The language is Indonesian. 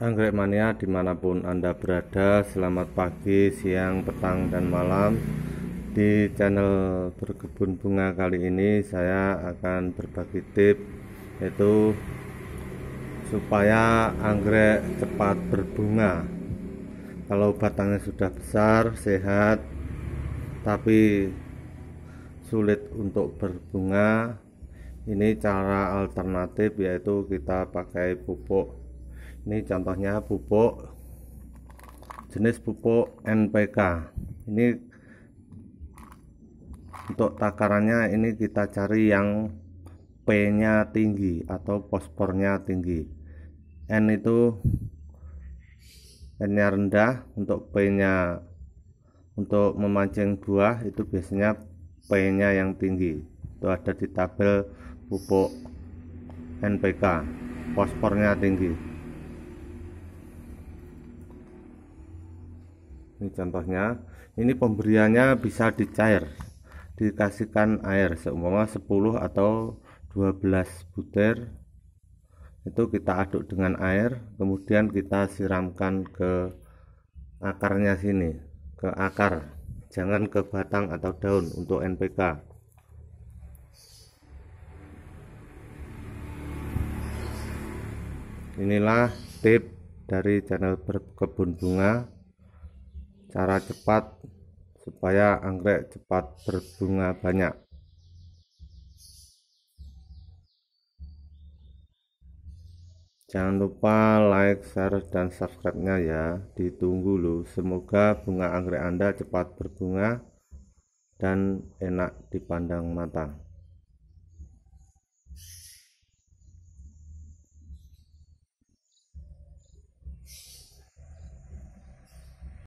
Anggrek Mania dimanapun Anda berada Selamat pagi, siang, petang, dan malam Di channel berkebun bunga kali ini Saya akan berbagi tip Yaitu Supaya anggrek cepat berbunga Kalau batangnya sudah besar, sehat Tapi sulit untuk berbunga Ini cara alternatif yaitu kita pakai pupuk ini contohnya pupuk jenis pupuk NPK ini untuk takarannya ini kita cari yang P nya tinggi atau fosfornya tinggi N itu N nya rendah untuk P nya untuk memancing buah itu biasanya P nya yang tinggi itu ada di tabel pupuk NPK fosfornya tinggi ini contohnya ini pemberiannya bisa dicair dikasihkan air seumpama 10 atau 12 butir itu kita aduk dengan air kemudian kita siramkan ke akarnya sini ke akar jangan ke batang atau daun untuk NPK inilah tip dari channel berkebun bunga cara cepat supaya anggrek cepat berbunga banyak. Jangan lupa like, share, dan subscribe-nya ya. Ditunggu lu Semoga bunga anggrek Anda cepat berbunga dan enak dipandang mata.